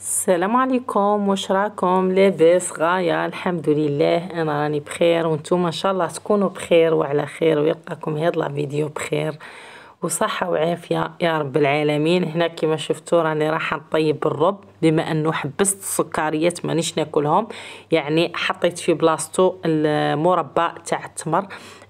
السلام عليكم واش راكم لاباس غايه الحمد لله انا راني بخير وانتم ان شاء الله تكونوا بخير وعلى خير ويلقاكم هاد لا فيديو بخير وصحة وعافية يا رب العالمين هنا كما شفتوا راني راح نطيب الرب بما انه حبست السكريات مانيش ناكلهم يعني حطيت في بلاصتو المربى تاع التمر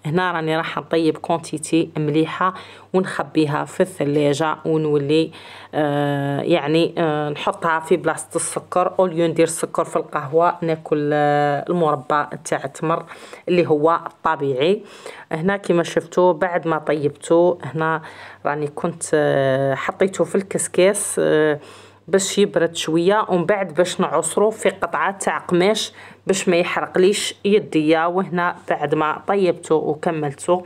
هنا راني راح نطيب كونتيتي مليحه ونخبيها في الثلاجه ونولي آه يعني آه نحطها في بلاصه السكر اوليو ندير السكر في القهوه ناكل آه المربى تاع التمر اللي هو الطبيعي هنا كما شفتوا بعد ما طيبته هنا راني كنت آه، حطيته في الكسكاس آه، باش يبرد شويه ومن بعد باش نعصرو في قطعه تاع قماش باش ما يحرقليش يديا وهنا بعد ما طيبته وكملته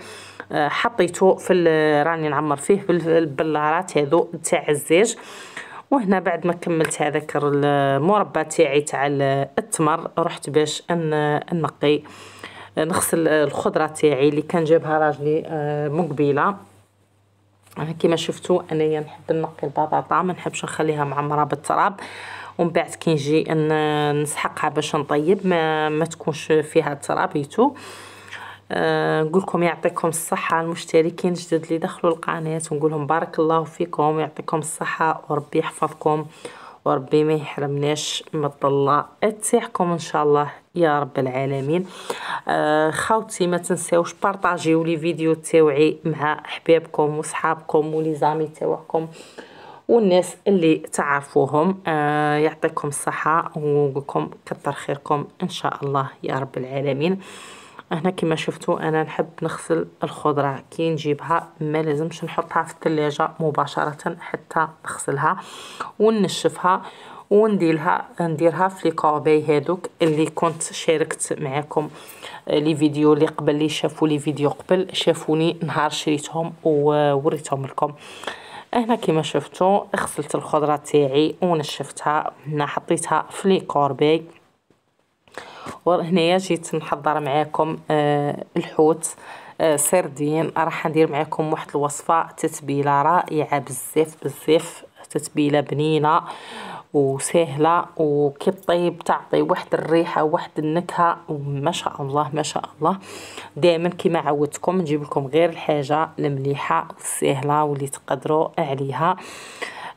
آه، حطيته في راني نعمر فيه بالبلارات هذو تاع الزاج وهنا بعد ما كملت هذاك المربى تاعي تاع التمر رحت باش نقي نغسل الخضره تاعي اللي كان جابها راجلي مقبله كما شفتوا انايا نحب نقي البطاطا ما نحبش نخليها معمره بالتراب ومن بعد كي نجي نسحقها باش نطيب ما, ما تكونش فيها التراب أه نقول لكم يعطيكم الصحه المشتركين الجدد اللي دخلوا القناه ونقول لهم بارك الله فيكم يعطيكم الصحه وربي يحفظكم وربي ما يحرمناش من الطلة تاعكم ان شاء الله يا رب العالمين آه، خاوتي ما تنساوش بارطاجيو لي فيديو تاوعي مع احبابكم وصحابكم ولي زامي تاوعكم والناس اللي تعرفوهم آه، يعطيكم الصحه ونقولكم كتر خيركم ان شاء الله يا رب العالمين هنا كما شفتوا انا نحب نغسل الخضره كي نجيبها ما لازمش نحطها في الثلاجه مباشره حتى نغسلها ونشفها ونديرها نديرها في لي الكوباي هادوك اللي كنت شاركت معكم لي فيديو اللي قبل اللي شافوا لي فيديو قبل شافوني نهار شريتهم ووريتهم لكم هنا كما شفتوا غسلت الخضره تاعي ونشفتها هنا حطيتها في لي كورباي وهنايا جيت نحضر معاكم آه، الحوت آه، سردين راح ندير معاكم واحد الوصفه تتبيله رائعه بزاف بزاف تتبيله بنينه وسهله وكيطيب تعطي واحد الريحه واحد النكهه وما شاء الله ما شاء الله دائما كما عودتكم نجيب لكم غير الحاجه المليحه والسهله واللي تقدروا عليها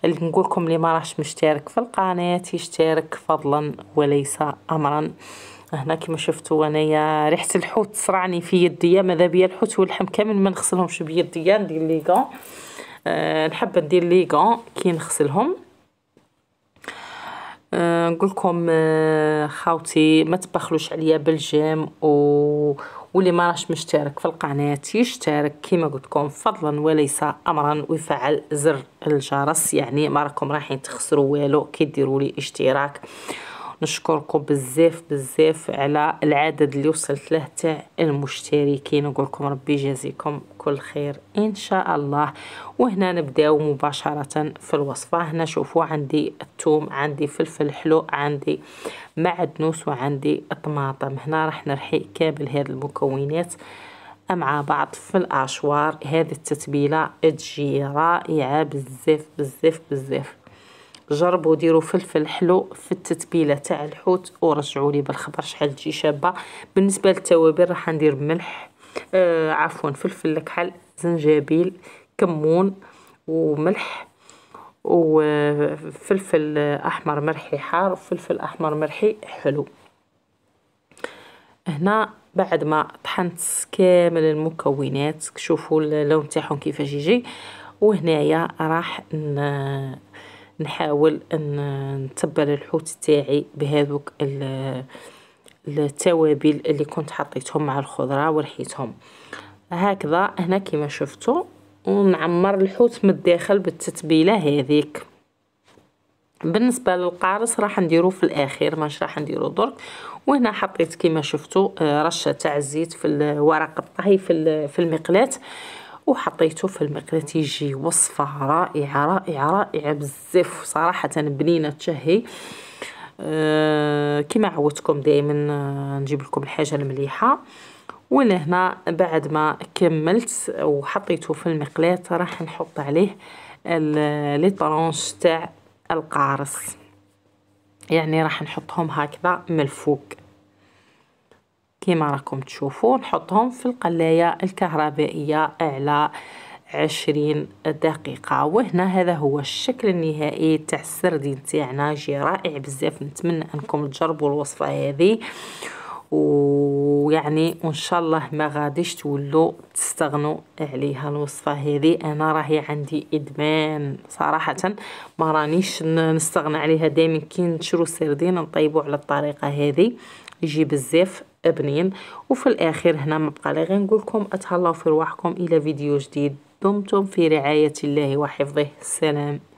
اللي نقول لكم اللي ما راحش مشترك في القناه يشترك فضلا وليس امرا هنا كما شفتوا انايا ريحه الحوت تصرعني في يديا ماذا بيا الحوت واللحم كامل ما نغسلهمش بيديا ندير لي كان أه نحب ندير لي كي نغسلهم أه نقول لكم أه خاوتي ما تبخلوش عليا بالجيم و واللي ما راش مشترك في القناه يشترك كما قلت لكم فضلا وليس امرا ويفعل زر الجرس يعني ما راكم رايحين تخسروا والو كي ديروا لي اشتراك نشكركم بزاف بزاف على العدد اللي وصلت له تاع المشتركين نقول لكم ربي يجازيكم كل خير ان شاء الله وهنا نبداو مباشره في الوصفه هنا شوفوا عندي الثوم عندي فلفل حلو عندي معدنوس وعندي طماطم هنا راح نرحي كامل هذه المكونات مع بعض في الاشوار هذه التتبيله تجي رائعه بزاف بزاف بزاف جربوا ديروا فلفل حلو في التتبيله تاع الحوت ورجعوا لي بالخبر شحال تجي شابه بالنسبه للتوابل راح ندير ملح آه عفوا فلفل الكحل زنجبيل كمون وملح وفلفل احمر مرحي حار وفلفل احمر مرحي حلو هنا بعد ما طحنت كامل المكونات شوفوا اللون تاعهم كيفاش يجي وهنايا راح نحاول ان نتبل الحوت تاعي بهذوك التوابل اللي كنت حطيتهم مع الخضره ورحيتهم هكذا هنا كما شفتوا ونعمر الحوت من الداخل بالتتبيله هذيك بالنسبه للقارص راح نديرو في الاخير ماش راح نديرو درك وهنا حطيت كما شفتوا آه، رشه تاع الزيت في ورق الطهي في المقلاه وحطيته في المقله تيجي وصفه رائعه رائعه رائعه بزاف صراحه بنينه تشهي أه كما عودتكم دائما آه، نجيب لكم الحاجه المليحه ولهنا بعد ما كملت وحطيته في المقلاة راح نحط عليه لي طرونش تاع القارص يعني راح نحطهم هكذا من الفوق كما راكم تشوفوا نحطهم في القلايه الكهربائيه على عشرين دقيقة وهنا هذا هو الشكل النهائي تاع السردين تاعنا جي يعني رائع بزاف نتمنى انكم تجربوا الوصفة هذه ويعني وان شاء الله ما غاديش تولوا تستغنوا عليها الوصفه هذه انا راهي عندي ادمان صراحه ما رانيش نستغنى عليها دائما كي نشرو السردين نطيبو على الطريقه هذه يجي بزاف بنين وفي الاخير هنا ما بقى لي غير نقول لكم اتهلاو في رواحكم الى فيديو جديد دمتم في رعايه الله وحفظه السلام